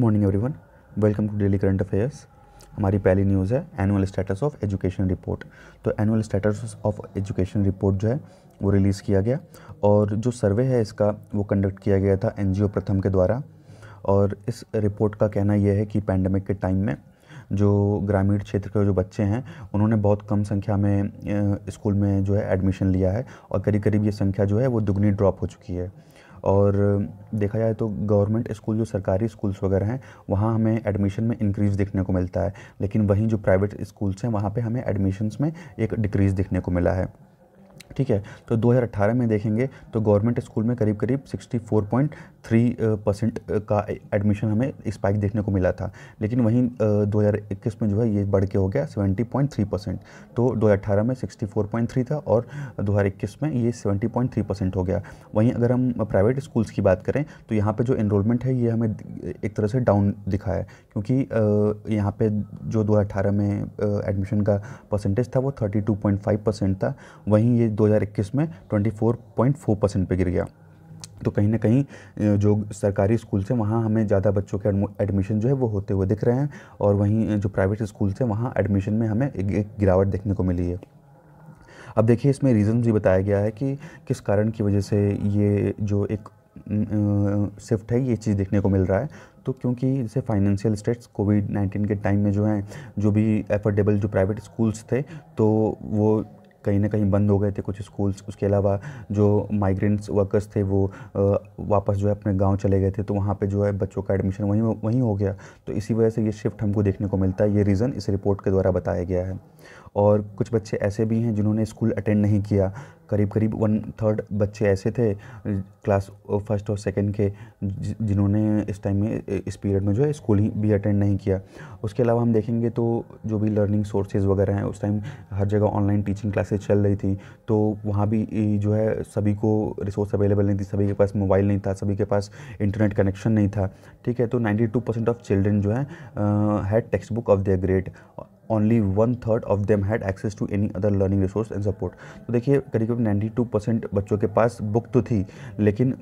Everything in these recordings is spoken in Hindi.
Morning everyone welcome to daily current affairs हमारी पहली न्यूज़ है annual status of education report तो annual status of education report जो है वो रिलीज़ किया गया और जो सर्वे है इसका वो कंडक्ट किया गया था एन प्रथम के द्वारा और इस रिपोर्ट का कहना यह है कि पैंडमिक के टाइम में जो ग्रामीण क्षेत्र के जो बच्चे हैं उन्होंने बहुत कम संख्या में स्कूल में जो है एडमिशन लिया है और करीब करीब ये संख्या जो है वो दुगनी ड्रॉप हो चुकी है और देखा जाए तो गवर्नमेंट स्कूल जो सरकारी स्कूल्स वगैरह हैं वहाँ हमें एडमिशन में इंक्रीज़ देखने को मिलता है लेकिन वहीं जो प्राइवेट स्कूल्स हैं वहाँ पे हमें एडमिशन्स में एक डिक्रीज़ देखने को मिला है ठीक है तो 2018 में देखेंगे तो गवर्नमेंट स्कूल में करीब करीब 64.3 परसेंट का एडमिशन हमें स्पाइक देखने को मिला था लेकिन वहीं 2021 में जो है ये बढ़ के हो गया 70.3 परसेंट तो 2018 में 64.3 था और 2021 में ये 70.3 परसेंट हो गया वहीं अगर हम प्राइवेट स्कूल्स की बात करें तो यहाँ पर जो इनरोलमेंट है ये हमें एक तरह से डाउन दिखा है क्योंकि यहाँ पर जो दो में एडमिशन का परसेंटेज था वो थर्टी परसेंट था वहीं ये ये 2021 में 24.4 परसेंट पर गिर गया तो कहीं ना कहीं जो सरकारी स्कूल से वहाँ हमें ज़्यादा बच्चों के एडमिशन जो है वो होते हुए दिख रहे हैं और वहीं जो प्राइवेट स्कूल से वहाँ एडमिशन में हमें एक, एक गिरावट देखने को मिली है अब देखिए इसमें रीज़न भी बताया गया है कि किस कारण की वजह से ये जो एक शिफ्ट है ये चीज़ देखने को मिल रहा है तो क्योंकि जैसे फाइनेंशियल स्टेट्स कोविड नाइन्टीन के टाइम में जो हैं जो भी एफोर्डेबल जो प्राइवेट स्कूल्स थे तो वो कहीं ना कहीं बंद हो गए थे कुछ स्कूल्स उसके अलावा जो माइग्रेंट्स वर्कर्स थे वो वापस जो है अपने गाँव चले गए थे तो वहाँ पर जो है बच्चों का एडमिशन वहीं वहीं हो गया तो इसी वजह से ये शिफ्ट हमको देखने को मिलता है ये रीज़न इस रिपोर्ट के द्वारा बताया गया है और कुछ बच्चे ऐसे भी हैं जिन्होंने स्कूल अटेंड नहीं किया करीब करीब वन थर्ड बच्चे ऐसे थे क्लास फर्स्ट और सेकेंड के जिन्होंने इस टाइम में इस पीरियड में जो है स्कूल ही भी अटेंड नहीं किया उसके अलावा हम देखेंगे तो जो भी लर्निंग सोर्सेज वगैरह हैं उस टाइम हर जगह ऑनलाइन टीचिंग क्लासेज चल रही थी तो वहाँ भी जो है सभी को रिसोर्स अवेलेबल नहीं थी सभी के पास मोबाइल नहीं था सभी के पास इंटरनेट कनेक्शन नहीं था ठीक है तो नाइन्टी परसेंट ऑफ चिल्ड्रेन जो है had text book of their grade only one third of them had access to any other learning resource and support तो देखिए करीब करीब नाइन्टी टू परसेंट बच्चों के पास बुक तो थी लेकिन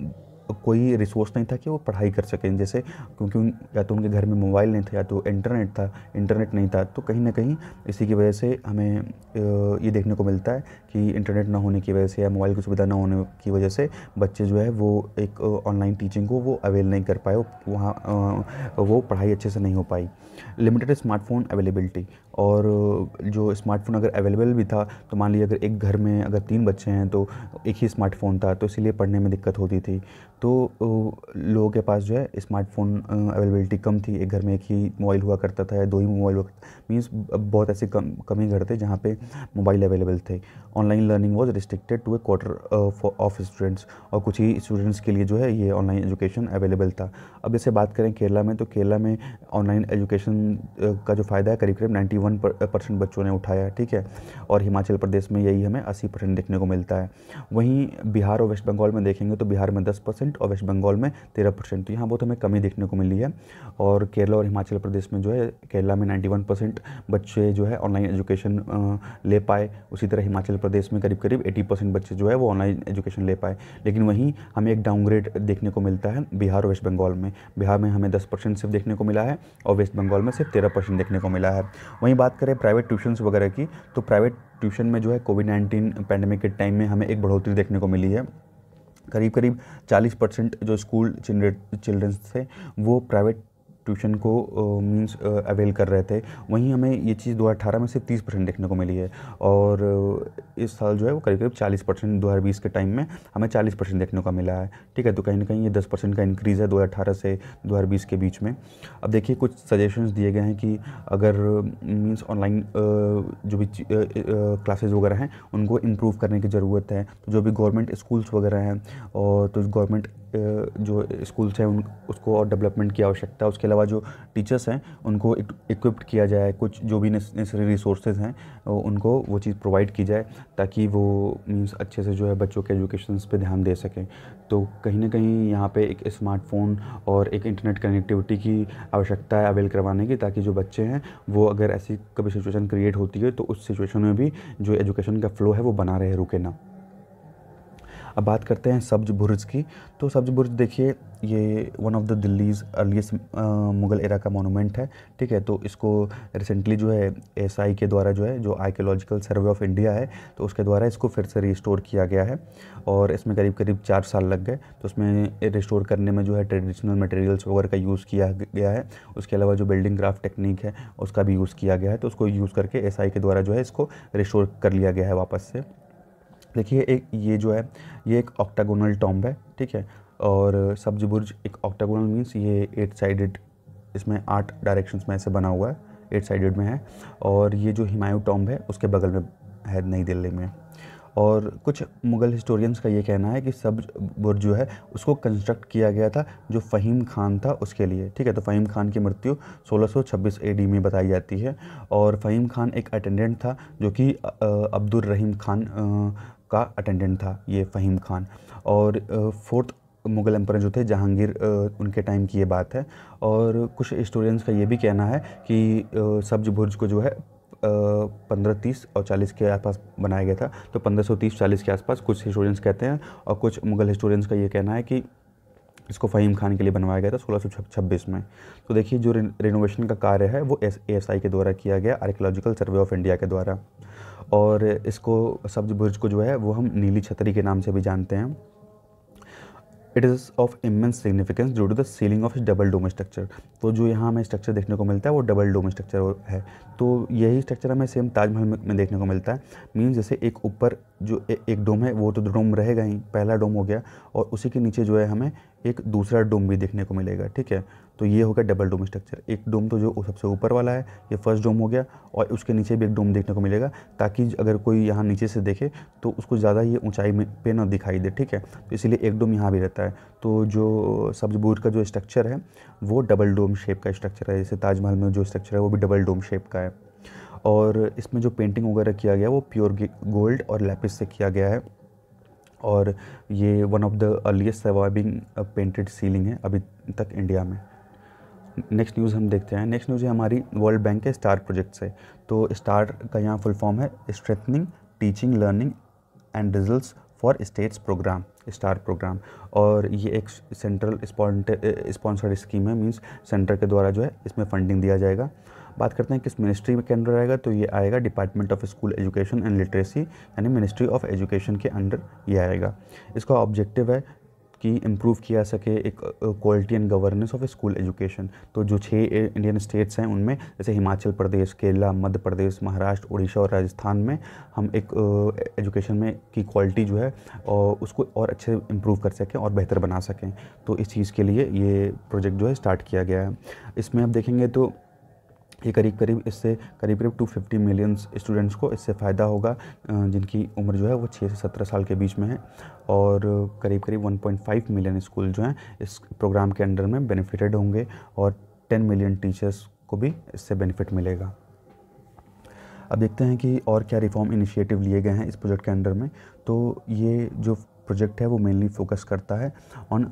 कोई रिसोर्स नहीं था कि वो पढ़ाई कर सकें जैसे क्योंकि या तो उनके घर में मोबाइल नहीं था या तो इंटरनेट था इंटरनेट नहीं था तो कहीं ना कहीं इसी की वजह से हमें ये देखने को मिलता है कि इंटरनेट ना होने की वजह से या मोबाइल की सुविधा ना होने की वजह से बच्चे जो है वो एक ऑनलाइन टीचिंग को वो अवेल नहीं कर पाए वहाँ वो पढ़ाई अच्छे से नहीं हो पाई लिमिटेड स्मार्टफोन अवेलेबिलिटी और जो स्मार्टफोन अगर अवेलेबल भी था तो मान लीजिए अगर एक घर में अगर तीन बच्चे हैं तो एक ही स्मार्टफ़ोन था तो इसीलिए पढ़ने में दिक्कत होती थी तो लोगों के पास जो है स्मार्टफ़ोन अवेलेबिलिटी कम थी एक घर में एक ही मोबाइल हुआ करता था या दो ही मोबाइल हुआ मीन्स बहुत ऐसे कम कमी घर थे जहाँ पे मोबाइल अवेलेबल थे online learning was restricted to a quarter of students और कुछ ही स्टूडेंट्स के लिए जो है ये ऑनलाइन एजुकेशन अवेलेबल था अब जैसे बात करें केरला में तो केरला में ऑनलाइन एजुकेशन का जो फ़ायदा है करीब करीब नाइन्टी वन परसेंट बच्चों ने उठाया ठीक है और हिमाचल प्रदेश में यही हमें अस्सी परसेंट देखने को मिलता है वहीं बिहार और वेस्ट बंगाल में देखेंगे तो बिहार में दस परसेंट और वेस्ट बंगाल में तेरह परसेंट तो यहाँ बहुत हमें कमी देखने को मिली है और केरला और हिमाचल प्रदेश में जो है केरला में नाइन्टी वन परसेंट बच्चे जो है ऑनलाइन एजुकेशन ले पाए उसी तरह हिमाचल प्रदेश में करीब करीब एटी परसेंट बच्चे जो है वो ऑनलाइन एजुकेशन ले पाए लेकिन वहीं हमें एक डाउनग्रेड देखने को मिलता है बिहार और वेस्ट बंगाल में बिहार में हमें दस परसेंट सिर्फ देखने को मिला है और वेस्ट बंगाल में सिर्फ तेरह परसेंट देखने को मिला है वहीं बात करें प्राइवेट ट्यूशन्स वगैरह की तो प्राइवेट ट्यूशन में जो है कोविड नाइन्टीन पैंडमिक के टाइम में हमें एक बढ़ोतरी देखने को मिली है करीब करीब 40 परसेंट जो स्कूल चिल्ड्रेंस थे वो प्राइवेट ट्यूशन को मीन्स अवेल कर रहे थे वहीं हमें ये चीज़ 2018 में से 30 परसेंट देखने को मिली है और इस साल जो है वो करीब करीब 40 परसेंट दो के टाइम में हमें 40 परसेंट देखने को मिला है ठीक है तो कहीं ना कहीं ये 10 परसेंट का इंक्रीज़ है 2018 से 2020 के बीच में अब देखिए कुछ सजेशंस दिए गए हैं कि अगर मीन्स ऑनलाइन जो भी क्लासेज वगैरह हैं उनको इम्प्रूव करने की ज़रूरत है तो जो भी गवर्नमेंट स्कूल्स वगैरह हैं और तो गवर्नमेंट जो स्कूल्स हैं उन उसको और डेवलपमेंट की आवश्यकता है उसके अलावा जो टीचर्स हैं उनको इक्विप्ड किया जाए कुछ जो भी नेसेसरी रिसोर्सेज हैं उनको वो चीज़ प्रोवाइड की जाए ताकि वो मीन्स अच्छे से जो है बच्चों के एजुकेशन पे ध्यान दे सकें तो कहीं ना कहीं यहाँ पे एक स्मार्टफोन और एक इंटरनेट कनेक्टिविटी की आवश्यकता है अवेल करवाने की ताकि जो बच्चे हैं वो अगर ऐसी कभी सिचुएशन क्रिएट होती है तो उस सिचुएशन में भी जो एजुकेशन का फ्लो है वो बना रहे रुके ना अब बात करते हैं सब्ज बुर्ज की तो सब्ज बुर्ज देखिए ये one of the Delhi's earliest Mughal era का मोनूमेंट है ठीक है तो इसको रिसेंटली जो है एस के द्वारा जो है जो आर्कियोलॉजिकल सर्वे ऑफ इंडिया है तो उसके द्वारा इसको फिर से रिस्टोर किया गया है और इसमें करीब करीब चार साल लग गए तो उसमें रिस्टोर करने में जो है ट्रेडिशनल मटेरियल्स वगैरह का यूज़ किया गया है उसके अलावा जो बिल्डिंग क्राफ्ट टेक्निक है उसका भी यूज़ किया गया है तो उसको यूज़ करके एस के द्वारा जो है इसको रिस्टोर कर लिया गया है वापस से देखिए एक ये जो है ये एक ऑक्टागोनल टॉम्ब है ठीक है और सब्ज बुर्ज एक ऑक्टागोनल मीन्स ये एट साइडेड इसमें आठ डायरेक्शंस में ऐसे बना हुआ है एट साइडेड में है और ये जो हिमायू टॉम्ब है उसके बगल में है नई दिल्ली में और कुछ मुग़ल हिस्टोरियंस का ये कहना है कि सब्ज बुर्ज जो है उसको कंस्ट्रक्ट किया गया था जो फ़हीम खान था उसके लिए ठीक है तो फ़हीम खान की मृत्यु 1626 एडी में बताई जाती है और फ़हीम खान एक अटेंडेंट था जो कि अब्दुल रहीम खान का अटेंडेंट था ये फ़हीम खान और फोर्थ मुग़ल एम्पर जो थे जहांगीर उनके टाइम की ये बात है और कुछ हिस्टोरियंस का ये भी कहना है कि सब्ज बुर्ज को जो है पंद्रह तीस और चालीस के आसपास बनाया गया था तो पंद्रह सौ तीस चालीस के आसपास कुछ हिस्टोरियंस कहते हैं और कुछ मुग़ल हिस्टोरियंस का ये कहना है कि इसको फ़हीम खान के लिए बनवाया गया था सोलह में तो देखिए जो रिनोवेशन का कार्य है वो एस ए के द्वारा किया गया आर्कोलॉजिकल सर्वे ऑफ इंडिया के द्वारा और इसको सब्ज बुर्ज को जो है वो हम नीली छतरी के नाम से भी जानते हैं it is of immense significance due to the ceiling of double dome structure तो जो यहाँ हमें स्ट्रक्चर देखने को मिलता है वो डबल डोम स्ट्रक्चर है तो यही स्ट्रक्चर हमें सेम ताजमहल में देखने को मिलता है मीन्स जैसे एक ऊपर जो ए, एक डोम है वो तो डोम रहेगा ही पहला डोम हो गया और उसी के नीचे जो है हमें एक दूसरा डोम भी देखने को मिलेगा ठीक है तो ये हो गया डबल डोम स्ट्रक्चर एक डोम तो जो सबसे ऊपर वाला है ये फर्स्ट डोम हो गया और उसके नीचे भी एक डोम देखने को मिलेगा ताकि अगर कोई यहाँ नीचे से देखे तो उसको ज़्यादा ये ऊंचाई में पे ना दिखाई दे ठीक है तो इसीलिए एक डोम यहाँ भी रहता है तो जो सब्ज बुर्ज का जो स्ट्रक्चर है वो डबल डोम शेप का स्ट्रक्चर है जैसे ताजमहल में जो स्ट्रक्चर है वो भी डबल डोम शेप का है और इसमें जो पेंटिंग वगैरह किया गया वो प्योर गोल्ड और लेपिस से किया गया है और ये one of the earliest surviving painted ceiling है अभी तक इंडिया में नेक्स्ट न्यूज़ हम देखते हैं नेक्स्ट न्यूज़ है हमारी वर्ल्ड बैंक के स्टार प्रोजेक्ट से तो स्टार का यहाँ फुल फॉर्म है strengthening teaching learning and result for states programme star programme और ये एक सेंट्रल स्पॉन्सर्ड स्कीम है मीन्स सेंटर के द्वारा जो है इसमें फंडिंग दिया जाएगा बात करते हैं किस मिनिस्ट्री के अंडर आएगा तो ये आएगा department of school education and literacy यानी मिनिस्ट्री ऑफ एजुकेशन के अंडर ये आएगा इसका ऑब्जेक्टिव है कि इम्प्रूव किया सके एक quality and governance of school education तो जो छः इंडियन स्टेट्स हैं उनमें जैसे हिमाचल प्रदेश केरला मध्य प्रदेश महाराष्ट्र उड़ीसा और राजस्थान में हम एक एजुकेशन में की क्वालिटी जो है और उसको और अच्छे इम्प्रूव कर सकें और बेहतर बना सकें तो इस चीज़ के लिए ये प्रोजेक्ट जो है स्टार्ट किया गया है इसमें आप देखेंगे तो ये करीब करीब इससे करीब करीब टू फिफ्टी मिलियन स्टूडेंट्स को इससे फ़ायदा होगा जिनकी उम्र जो है वो छः से सत्रह साल के बीच में है और करीब करीब one point five million school जो हैं इस प्रोग्राम के अंडर में बेनिफिटेड होंगे और टेन मिलियन टीचर्स को भी इससे बेनिफिट मिलेगा अब देखते हैं कि और क्या रिफॉर्म इनिशिएटिव लिए गए हैं इस प्रोजेक्ट के अंडर में तो ये जो प्रोजेक्ट है वो मेनली फोकस करता है on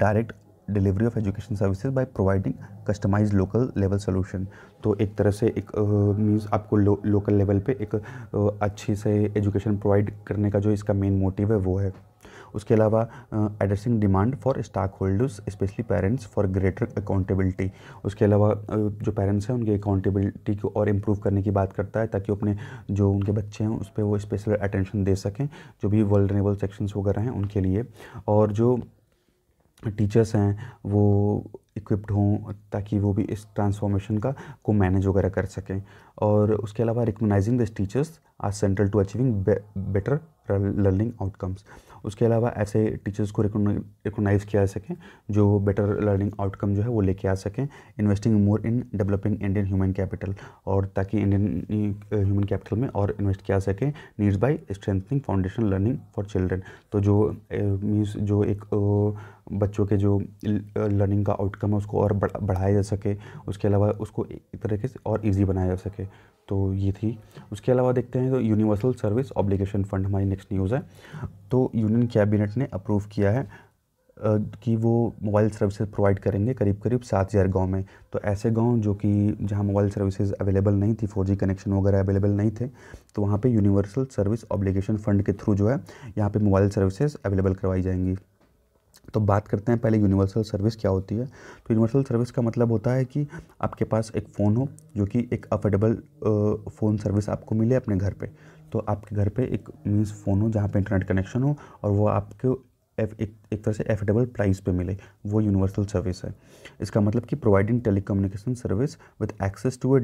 direct delivery of education services by providing customise local level solution तो एक तरह से एक मीन्स uh, आपको लो, लोकल लेवल पे एक uh, अच्छी से एजुकेशन प्रोवाइड करने का जो इसका मेन मोटिव है वो है उसके अलावा addressing demand for stakeholders specially parents for greater accountability उसके अलावा जो पेरेंट्स हैं उनकी अकाउंटेबिलिटी को और इम्प्रूव करने की बात करता है ताकि अपने जो उनके बच्चे हैं उस पर वो स्पेशल अटेंशन दे सकें जो भी वर्ल्डरेबल सेक्शंस वगैरह हैं उनके लिए और जो टीचर्स हैं वो इक्विप्ड हों ताकि वो भी इस ट्रांसफॉर्मेशन का को मैनेज वगैरह कर सकें और उसके अलावा recognising the teachers are central to achieving better learning outcomes उसके अलावा ऐसे टीचर्स को रिकोगनाइज किया जा सके जो बेटर लर्निंग आउटकम जो है वो लेके आ सकें investing more in developing Indian human capital और ताकि इंडियन ह्यूमन कैपिटल में और इन्वेस्ट किया सके needs by strengthening foundation learning for children तो जो मीन्स uh, जो एक uh, बच्चों के जो लर्निंग uh, का आउटकम है उसको और बढ़ाया जा सके उसके अलावा उसको एक तरीके से और ईजी बनाया जा सके तो ये थी उसके अलावा देखते हैं तो यूनिवर्सल सर्विस ऑब्लिगेशन फंड हमारी नेक्स्ट न्यूज़ है तो यूनियन कैबिनेट ने अप्रूव किया है कि वो मोबाइल सर्विसेज प्रोवाइड करेंगे करीब करीब सात हज़ार गाँव में तो ऐसे गांव जो कि जहां मोबाइल सर्विसेज अवेलेबल नहीं थी फोर कनेक्शन वगैरह अवेलेबल नहीं थे तो वहां पे यूनिवर्सल सर्विस ऑब्लिगेशन फ़ंड के थ्रू जो है यहाँ पे मोबाइल सर्विसेज अवेलेबल करवाई जाएंगी तो बात करते हैं पहले यूनिवर्सल सर्विस क्या होती है तो यूनिवर्सल सर्विस का मतलब होता है कि आपके पास एक फ़ोन हो जो कि एक अफोर्डेबल फ़ोन सर्विस आपको मिले अपने घर पे तो आपके घर पे एक मीन्स फ़ोन हो जहाँ पे इंटरनेट कनेक्शन हो और वो आपके एफ एक तरह से एफिडेबल प्राइस पे मिले वो यूनिवर्सल सर्विस है इसका मतलब कि providing telecommunication service with access to a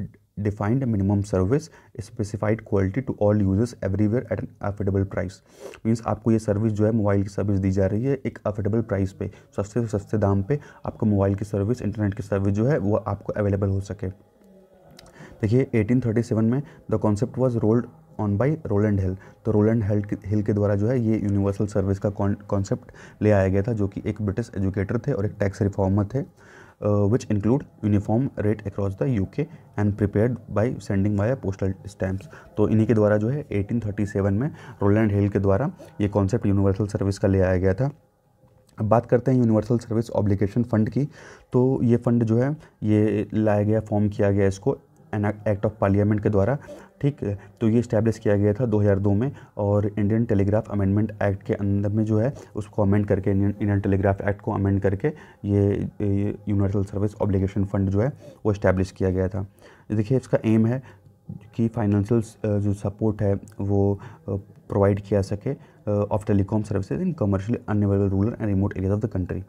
defined minimum service specified quality to all users everywhere at an affordable price means आपको ये सर्विस जो है मोबाइल की सर्विस दी जा रही है एक अफोर्डेबल प्राइस पे सस्ते से सस्ते दाम पे आपको मोबाइल की सर्विस इंटरनेट की सर्विस जो है वो आपको अवेलेबल हो सके देखिए 1837 में the concept was rolled on by Rowland Hill तो रोलैंड हिल के द्वारा जो है ये यूनिवर्सल सर्विस का कॉन्सेप्ट ले आया गया था जो कि एक ब्रिटिश एजुकेटर थे और एक टैक्स रिफॉर्मर थे which include uniform rate across the U K and prepare by sending by postal stamps तो इन्हीं के द्वारा जो है 1837 में रोलैंड हिल के द्वारा ये कॉन्सेप्ट यूनिवर्सल सर्विस का ले आया गया था अब बात करते हैं यूनिवर्सल सर्विस ऑब्लिकेशन फ़ंड की तो ये फ़ंड जो है ये लाया गया फॉर्म किया गया इसको एक्ट ऑफ पार्लियामेंट के द्वारा ठीक तो ये इस्टेब्लिश किया गया था 2002 में और इंडियन टेलीग्राफ अमेंडमेंट एक्ट के अंदर में जो है उसको अमेंड करके इंडियन टेलीग्राफ एक्ट को अमेंड करके ये, ये यूनिवर्सल सर्विस ऑब्लिगेशन फ़ंड जो है वो इस्टेब्लिश किया गया था देखिए इसका एम है कि फाइनेंशियल जो सपोर्ट है वो प्रोवाइड किया सके of telecom services in commercial unviable rural and remote areas of the country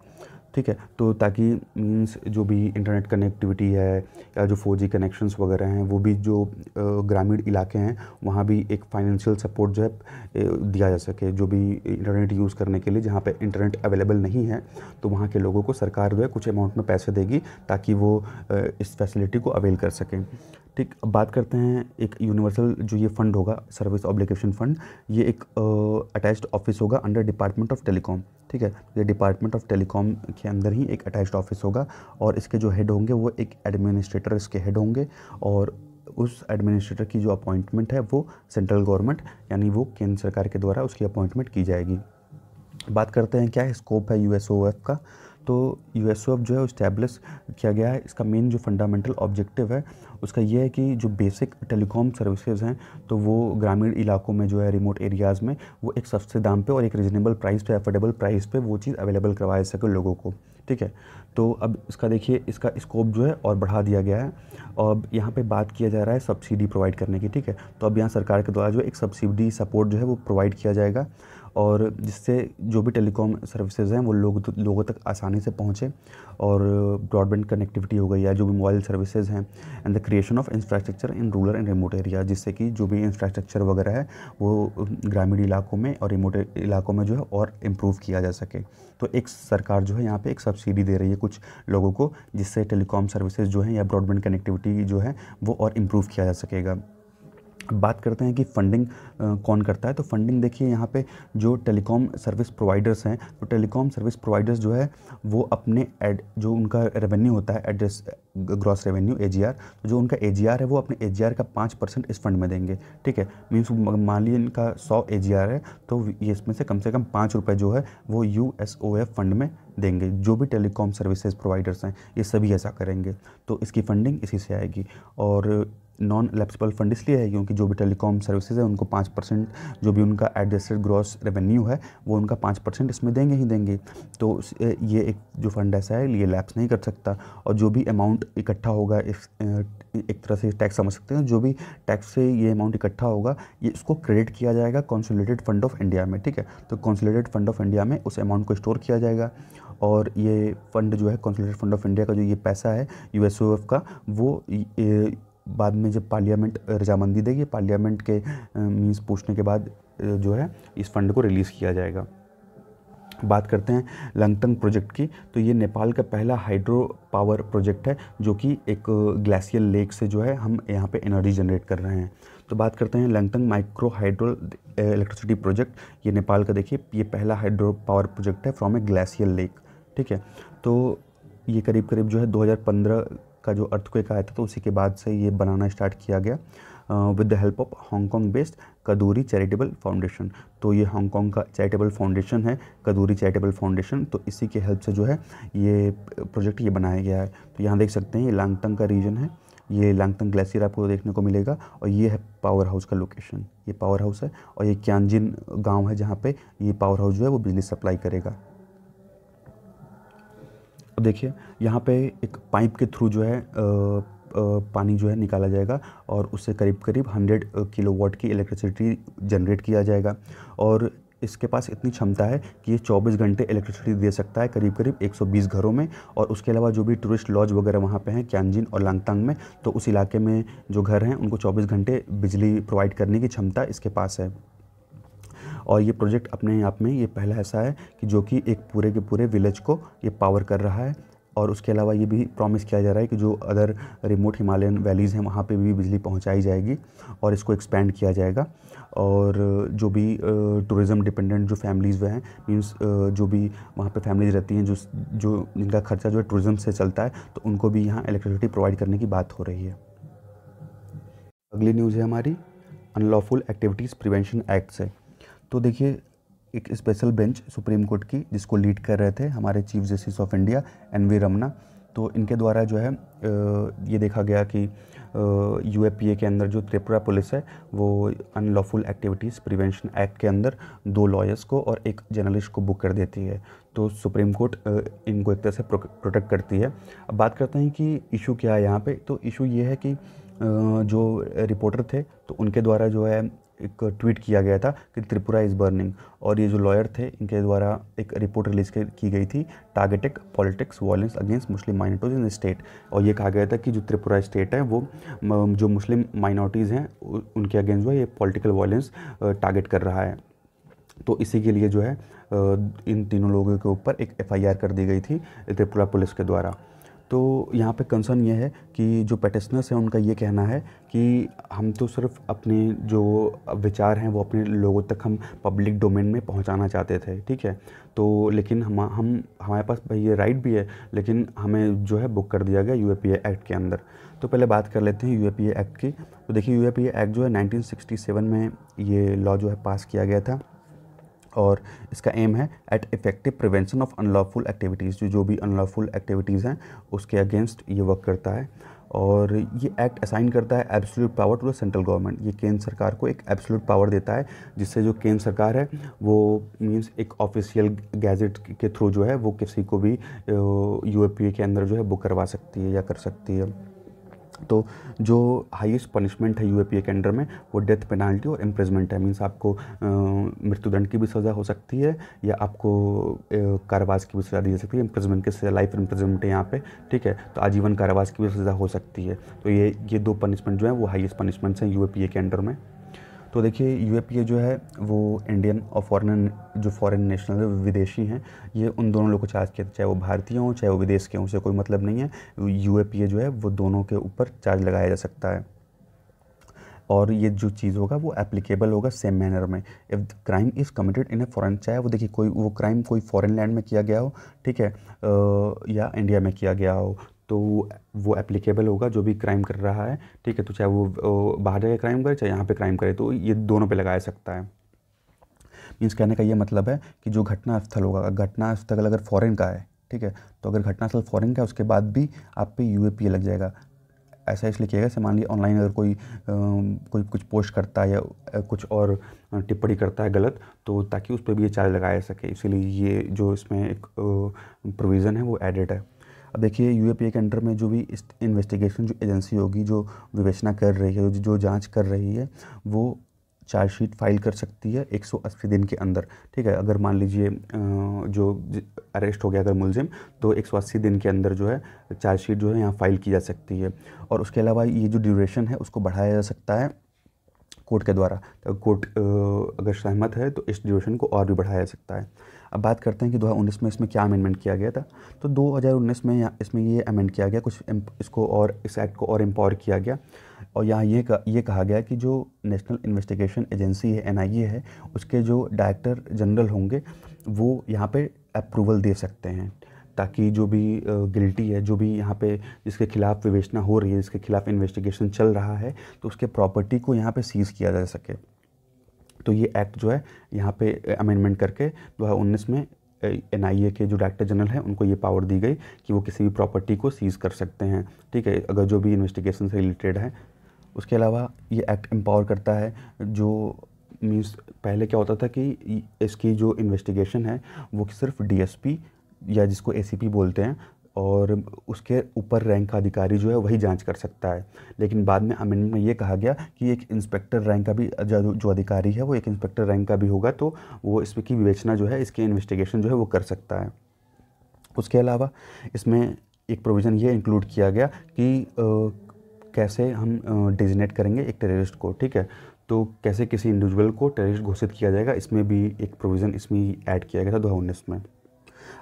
ठीक है तो ताकि मीन्स जो भी इंटरनेट कनेक्टिविटी है या जो फोर जी कनेक्शंस वगैरह हैं वो भी जो ग्रामीण इलाके हैं वहाँ भी एक फाइनेंशियल सपोर्ट जो है दिया जा सके जो भी इंटरनेट यूज़ करने के लिए जहाँ पे इंटरनेट अवेलेबल नहीं है तो वहाँ के लोगों को सरकार जो है कुछ अमाउंट में पैसे देगी ताकि वो इस फैसिलिटी को अवेल कर सकें ठीक अब बात करते हैं एक यूनिवर्सल जो ये फंड होगा सर्विस ऑब्लिकेशन फ़ंड ये एक अटैच्ड ऑफिस होगा अंडर डिपार्टमेंट ऑफ टेलीकॉम ठीक है ये डिपार्टमेंट ऑफ टेलीकॉम के अंदर ही एक अटैच्ड ऑफिस होगा और इसके जो हेड होंगे वो एक एडमिनिस्ट्रेटर इसके हेड होंगे और उस एडमिनिस्ट्रेटर की जो अपॉइंटमेंट है वो सेंट्रल गवर्नमेंट यानी वो केंद्र सरकार के द्वारा उसकी अपॉइंटमेंट की जाएगी बात करते हैं क्या है? स्कोप है यू का तो यू अब जो है इस्टेब्लिश किया गया है इसका मेन जो फंडामेंटल ऑब्जेक्टिव है उसका यह है कि जो बेसिक टेलीकॉम सर्विसेज हैं तो वो ग्रामीण इलाकों में जो है रिमोट एरियाज़ में वो एक सस्ते दाम पे और एक रिजनेबल प्राइस पे अफोर्डेबल प्राइस पे वो चीज़ अवेलेबल करवा सके लोगों को ठीक है तो अब इसका देखिए इसका स्कोप जो है और बढ़ा दिया गया है अब यहाँ पे बात किया जा रहा है सब्सिडी प्रोवाइड करने की ठीक है तो अब यहाँ सरकार के द्वारा जो एक सब्सिडी सपोर्ट जो है वो प्रोवाइड किया जाएगा और जिससे जो भी टेलीकॉम सर्विसेज हैं वो लोग तो, लोगों तक आसानी से पहुँचे और ब्रॉडबैंड कनेक्टिविटी हो गई या जो भी मोबाइल सर्विसेज हैं and the creation of infrastructure in rural and remote area जिससे कि जो भी इंफ्रास्ट्रक्चर वगैरह है वो ग्रामीण इलाकों में और रिमोट इलाकों में जो है और इम्प्रूव किया जा सके तो एक सरकार जो है यहाँ पे एक सब्सिडी दे रही है कुछ लोगों को जिससे टेलीकॉम सर्विसेज जो है या ब्रॉडबैंड कनेक्टिविटी जो है वो और इम्प्रूव किया जा सकेगा बात करते हैं कि फंडिंग कौन करता है तो फंडिंग देखिए यहाँ पे जो टेलीकॉम सर्विस प्रोवाइडर्स हैं तो टेलीकॉम सर्विस प्रोवाइडर्स जो है वो अपने एड जो उनका रेवेन्यू होता है एड्रेस ग्रॉस रेवेन्यू ए तो जो उनका ए है वो अपने ए का पाँच परसेंट इस फंड में देंगे ठीक है मीन्स मान लीजिए इनका सौ ए है तो ये इसमें से कम से कम पाँच रुपये जो है वो यू फंड में देंगे जो भी टेलीकॉम सर्विसेज प्रोवाइडर्स हैं ये सभी ऐसा करेंगे तो इसकी फंडिंग इसी से आएगी और नॉन एलेप्सिबल फंड इसलिए है क्योंकि जो भी टेलीकॉम सर्विसेज है उनको पाँच परसेंट जो भी उनका एडजस्टेड ग्रॉस रेवेन्यू है वो उनका पाँच परसेंट इसमें देंगे ही देंगे तो ये एक जो फंड ऐसा है ये लैप्स नहीं कर सकता और जो भी अमाउंट इकट्ठा होगा इस एक तरह से टैक्स समझ सकते हैं जो भी टैक्स से ये अमाउंट इकट्ठा होगा ये इसको क्रेडिट किया जाएगा कॉन्सोलेटेड फंड ऑफ इंडिया में ठीक है तो कॉन्सोलेटेड फंड ऑफ इंडिया में उस अमाउंट को स्टोर किया जाएगा और ये फंड जो है कॉन्सोलेटेड फंड ऑफ इंडिया का जो ये पैसा है यू का वो बाद में जब पार्लियामेंट रजामंदी देगी पार्लियामेंट के मीन्स पूछने के बाद जो है इस फंड को रिलीज़ किया जाएगा बात करते हैं लंगतंग प्रोजेक्ट की तो ये नेपाल का पहला हाइड्रो पावर प्रोजेक्ट है जो कि एक ग्लेशियल लेक से जो है हम यहाँ पे एनर्जी जनरेट कर रहे हैं तो बात करते हैं Langtang micro hydro electricity project ये नेपाल का देखिए ये पहला हाइड्रो पावर प्रोजेक्ट है फ्रॉम ए ग्लेशियल लेक ठीक है तो ये करीब करीब जो है दो का जो अर्थक्वेक आया था तो उसी के बाद से ये बनाना स्टार्ट किया गया with the help of Hong Kong based Kadoorie charitable foundation तो ये हांगकॉन्ग का चैरिटेबल फाउंडेशन है कदूरी चैरिटेबल फाउंडेशन तो इसी के हेल्प से जो है ये प्रोजेक्ट ये बनाया गया है तो यहाँ देख सकते हैं ये लांगतंग का रीजन है ये लांगतंग ग्लेशियर आपको देखने को मिलेगा और ये है पावर हाउस का लोकेशन ये पावर हाउस है और ये क्यांजिन गांव है जहाँ पे ये पावर हाउस जो है वो बिजली सप्लाई करेगा अब देखिए यहाँ पे एक पाइप के थ्रू जो है पानी जो है निकाला जाएगा और उससे करीब करीब 100 किलोवाट की इलेक्ट्रिसिटी जनरेट किया जाएगा और इसके पास इतनी क्षमता है कि ये 24 घंटे इलेक्ट्रिसिटी दे सकता है करीब करीब 120 घरों में और उसके अलावा जो भी टूरिस्ट लॉज वगैरह वहाँ पे हैं क्यांगजिन और लांगतांग में तो उस इलाके में जो घर हैं उनको 24 घंटे बिजली प्रोवाइड करने की क्षमता इसके पास है और ये प्रोजेक्ट अपने आप में ये पहला ऐसा है कि जो कि एक पूरे के पूरे विलेज को ये पावर कर रहा है और उसके अलावा ये भी प्रॉमिस किया जा रहा है कि जो अदर रिमोट हिमालयन वैलीज़ हैं वहाँ पे भी बिजली पहुँचाई जाएगी और इसको एक्सपेंड किया जाएगा और जो भी टूरिज़्म डिपेंडेंट जो फैमिलीज़ वह हैं मीन्स जो भी वहाँ पे फैमिलीज़ रहती हैं जो जो जिनका खर्चा जो है टूरिज़्म से चलता है तो उनको भी यहाँ इलेक्ट्रिसिटी प्रोवाइड करने की बात हो रही है अगली न्यूज़ है हमारी अनलॉफुल एक्टिविटीज़ प्रिवेंशन एक्ट से तो देखिए एक स्पेशल बेंच सुप्रीम कोर्ट की जिसको लीड कर रहे थे हमारे chief justice of India N V Ramana तो इनके द्वारा जो है ये देखा गया कि यू के अंदर जो त्रिपुरा पुलिस है वो अनलॉफुल एक्टिविटीज़ प्रिवेंशन एक्ट के अंदर दो लॉयर्स को और एक जर्नलिस्ट को बुक कर देती है तो सुप्रीम कोर्ट इनको एक तरह से प्रोटेक्ट करती है अब बात करते हैं कि इशू क्या है यहाँ पे तो इशू ये है कि जो रिपोर्टर थे तो उनके द्वारा जो है एक ट्वीट किया गया था कि त्रिपुरा इज़ बर्निंग और ये जो लॉयर थे इनके द्वारा एक रिपोर्ट रिलीज की गई थी targeted politics violence against Muslim minorities in state और ये कहा गया था कि जो त्रिपुरा स्टेट है वो जो मुस्लिम माइनॉरिटीज़ हैं उनके अगेंस्ट वो ये पॉलिटिकल वायलेंस टारगेट कर रहा है तो इसी के लिए जो है इन तीनों लोगों के ऊपर एक एफ़ कर दी गई थी त्रिपुरा पुलिस के द्वारा तो यहाँ पे कंसर्न ये है कि जो पेटिसनर्स हैं उनका ये कहना है कि हम तो सिर्फ अपने जो विचार हैं वो अपने लोगों तक हम पब्लिक डोमेन में पहुँचाना चाहते थे ठीक है तो लेकिन हम हम हमारे पास भाई ये राइट भी है लेकिन हमें जो है बुक कर दिया गया यू एक्ट के अंदर तो पहले बात कर लेते हैं यू एक्ट की तो देखिए यू एक्ट जो है नाइनटीन में ये लॉ जो है पास किया गया था और इसका एम है at effective prevention of unlawful activities जो जो भी अनलॉफुल एक्टिविटीज़ हैं उसके अगेंस्ट ये वर्क करता है और ये एक्ट असाइन करता है absolute power to the central government ये केंद्र सरकार को एक एब्सोल्यूट पावर देता है जिससे जो केंद्र सरकार है वो मींस एक ऑफिशियल गैजेट के थ्रू जो है वो किसी को भी यू के अंदर जो है बुक करवा सकती है या कर सकती है तो जो हाईएस्ट पनिशमेंट है यूएपीए के अंडर में वो डेथ पेनाल्टी और इम्प्रेजमेंट है मीन्स आपको मृत्युदंड की भी सज़ा हो सकती है या आपको कारावास की भी सज़ा दी जा सकती है इम्प्रेजमेंट की सज़ा लाइफ इम्प्रेजमेंट है यहाँ पे ठीक है तो आजीवन कारावास की भी सज़ा हो सकती है तो ये ये दो पनिशमेंट जो है वो हाइएस्ट पनिशमेंट्स हैं यू के अंडर में तो देखिए यूएपीए जो है वो इंडियन और फॉरेन जो फॉरेन नेशनल है विदेशी हैं ये उन दोनों लोग को चार्ज किया चाहे वो भारतीय हों चाहे वो विदेश के हों उसे कोई मतलब नहीं है यूएपीए जो है वो दोनों के ऊपर चार्ज लगाया जा सकता है और ये जो चीज़ होगा वो एप्लीकेबल होगा सेम मैनर में if crime is committed in a foreign चाहे वो देखिए कोई वो क्राइम कोई फॉरेन लैंड में किया गया हो ठीक है आ, या इंडिया में किया गया हो तो वो एप्लीकेबल होगा जो भी क्राइम कर रहा है ठीक है तो चाहे वो बाहर जाकर क्राइम करे चाहे यहाँ पे क्राइम करे तो ये दोनों पे लगाया सकता है मीन्स कहने का ये मतलब है कि जो घटना स्थल होगा घटना स्थल अगर फॉरेन का है ठीक है तो अगर घटनास्थल फॉरेन का है उसके बाद भी आप पे यू लग जाएगा ऐसा इसलिए किया गया मान लीजिए ऑनलाइन अगर कोई आ, कोई कुछ पोस्ट करता है या कुछ और टिप्पणी करता है गलत तो ताकि उस पर भी ये चार्ज लगाया सके इसीलिए ये जो इसमें एक प्रोविज़न है वो एडिड है अब देखिए यू के अंडर में जो भी इस इन्वेस्टिगेशन जो एजेंसी होगी जो विवेचना कर रही है जो जाँच कर रही है वो चार्जशीट फाइल कर सकती है 180 दिन के अंदर ठीक है अगर मान लीजिए जो अरेस्ट हो गया अगर मुलजिम तो 180 दिन के अंदर जो है चार्जशीट जो है यहाँ फाइल की जा सकती है और उसके अलावा ये जो ड्यूरेशन है उसको बढ़ाया जा सकता है कोर्ट के द्वारा तो कोर्ट अगर सहमत है तो इस ड्यूरेशन को और भी बढ़ाया जा सकता है अब बात करते हैं कि 2019 में इसमें क्या अमेंडमेंट किया गया था तो 2019 में यहाँ इसमें ये अमेंड किया गया कुछ इसको और इस एक्ट को और एम्पावर किया गया और यहाँ ये कहा ये कहा गया कि जो नेशनल इन्वेस्टिगेशन एजेंसी है एन है उसके जो डायरेक्टर जनरल होंगे वो यहाँ पर अप्रूवल दे सकते हैं ताकि जो भी गिल्टी है जो भी यहाँ पे जिसके खिलाफ विवेचना हो रही है जिसके खिलाफ इन्वेस्टिगेशन चल रहा है तो उसके प्रॉपर्टी को यहाँ पे सीज़ किया जा सके तो ये एक्ट जो है यहाँ पे अमेंडमेंट करके दो हज़ार उन्नीस में एन के जो डायरेक्टर जनरल हैं उनको ये पावर दी गई कि वो किसी भी प्रॉपर्टी को सीज़ कर सकते हैं ठीक है अगर जो भी इन्वेस्टिगेशन से रिलेटेड है उसके अलावा ये एक्ट एम्पावर करता है जो मीन्स पहले क्या होता था कि इसकी जो इन्वेस्टिगेशन है वो सिर्फ डीएसपी या जिसको एसीपी बोलते हैं और उसके ऊपर रैंक का अधिकारी जो है वही जांच कर सकता है लेकिन बाद में अमेंडमेंट में ये कहा गया कि एक इंस्पेक्टर रैंक का भी जो अधिकारी है वो एक इंस्पेक्टर रैंक का भी होगा तो वो इसकी विवेचना जो है इसकी इन्वेस्टिगेशन जो है वो कर सकता है उसके अलावा इसमें एक प्रोविज़न ये इंक्लूड किया गया कि आ, कैसे हम डिजिनेट करेंगे एक टेररिस्ट को ठीक है तो कैसे किसी इंडिविजुअल को टेररिस्ट घोषित किया जाएगा इसमें भी एक प्रोविज़न इसमें ऐड किया गया था दो हज़ार उन्नीस में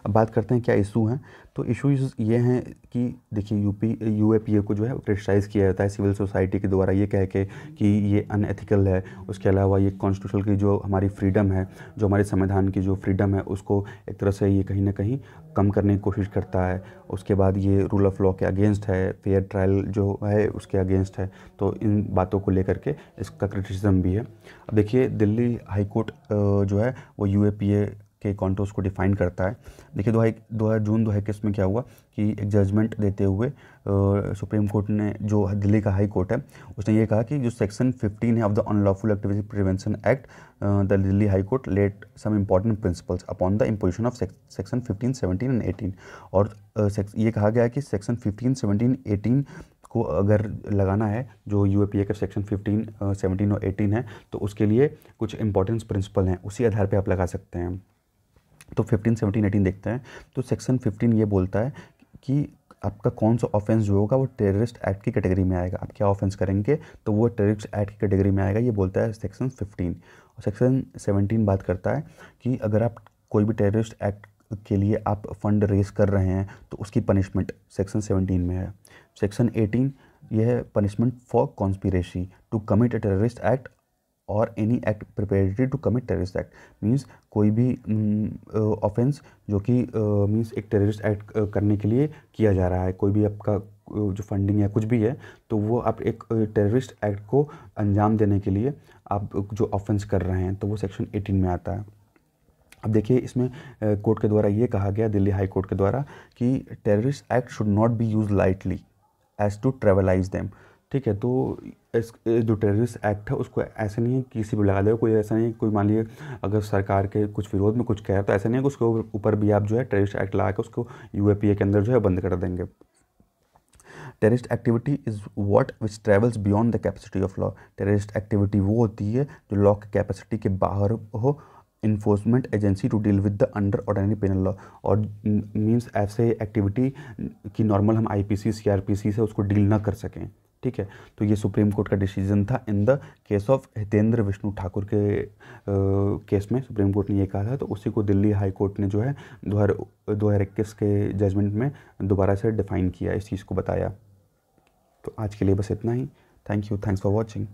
अब बात करते हैं क्या इशू हैं तो इशूज़ ये हैं कि देखिए UP U A P A को जो है क्रिटिसाइज़ किया जाता है सिविल सोसाइटी के द्वारा ये कह के कि ये अनएथिकल है उसके अलावा ये कॉन्स्टिट्यूशन की जो हमारी फ्रीडम है जो हमारे संविधान की जो फ्रीडम है उसको एक तरह से ये कहीं ना कहीं कम करने की कोशिश करता है उसके बाद ये रूल ऑफ लॉ के अगेंस्ट है फेयर ट्रायल जो है उसके अगेंस्ट है तो इन बातों को लेकर के इसका क्रिटिसिज्म भी है अब देखिए दिल्ली हाई कोर्ट जो है वो यू ए पी ए के कॉन्टोर्स को डिफाइन करता है देखिए दो हज़ार जून दो हज़ार में क्या हुआ कि एक जजमेंट देते हुए सुप्रीम कोर्ट ने जो दिल्ली का हाई कोर्ट है उसने ये कहा कि जो सेक्शन 15 है of the unlawful activity prevention act the Delhi high court laid some important principles upon the imposition of section fifteen seventeen and eighteen और आ, ये कहा गया है कि सेक्शन फिफ्टीन सेवनटीन एटीन को अगर लगाना है जो यू का सेक्शन फिफ्टीन सेवनटीन और एटीन है तो उसके लिए कुछ इंपॉर्टेंस प्रिंसिपल हैं उसी आधार पर आप लगा सकते हैं तो 15, 17, 18 देखते हैं तो सेक्शन 15 ये बोलता है कि आपका कौन सा ऑफेंस जो होगा वो टेररिस्ट एक्ट की कैटेगरी में आएगा आप क्या ऑफेंस करेंगे तो वो टेररिस्ट एक्ट की कैटेगरी में आएगा ये बोलता है सेक्शन 15 और सेक्शन 17 बात करता है कि अगर आप कोई भी टेररिस्ट एक्ट के लिए आप फंड रेज कर रहे हैं तो उसकी पनिशमेंट सेक्शन सेवनटीन में है सेक्शन एटीन यह है punishment for conspiracy to commit a terrorist act और any act preparatory to commit terrorist act means कोई भी ऑफेंस जो कि मीन्स एक टेररिस्ट एक्ट करने के लिए किया जा रहा है कोई भी आपका जो फंडिंग है कुछ भी है तो वो आप एक टेररिस्ट एक्ट को अंजाम देने के लिए आप जो ऑफेंस कर रहे हैं तो वो सेक्शन 18 में आता है अब देखिए इसमें कोर्ट के द्वारा ये कहा गया दिल्ली हाई कोर्ट के द्वारा कि terrorist act should not be use lightly as to trivialise them ठीक है तो इस जो टेररिस्ट एक्ट है उसको ऐसे नहीं है किसी भी लगा दे कोई ऐसा नहीं है कोई मान लीजिए अगर सरकार के कुछ विरोध में कुछ कह रहा है तो ऐसा नहीं है कि उसके ऊपर भी आप जो है टेररिस्ट एक्ट लगा के उसको यू के अंदर जो है बंद कर देंगे terrorist activity is what which travels beyond the capacity of law terrorist activity वो होती है जो लॉ की कैपेसिटी के बाहर हो enforcement agency to deal with the under ordinary penal law और मीन्स ऐसे एक्टिविटी की नॉर्मल हम I P C C R P C से उसको डील ना कर सकें ठीक है तो ये सुप्रीम कोर्ट का डिसीजन था in the case of Hitendra Vishnu Thakur के आ, केस में सुप्रीम कोर्ट ने ये कहा था तो उसी को दिल्ली हाई कोर्ट ने जो है दो हज़ार दो हज़ार इक्कीस के जजमेंट में दोबारा से डिफ़ाइन किया इस चीज़ को बताया तो आज के लिए बस इतना ही thank you thanks for watching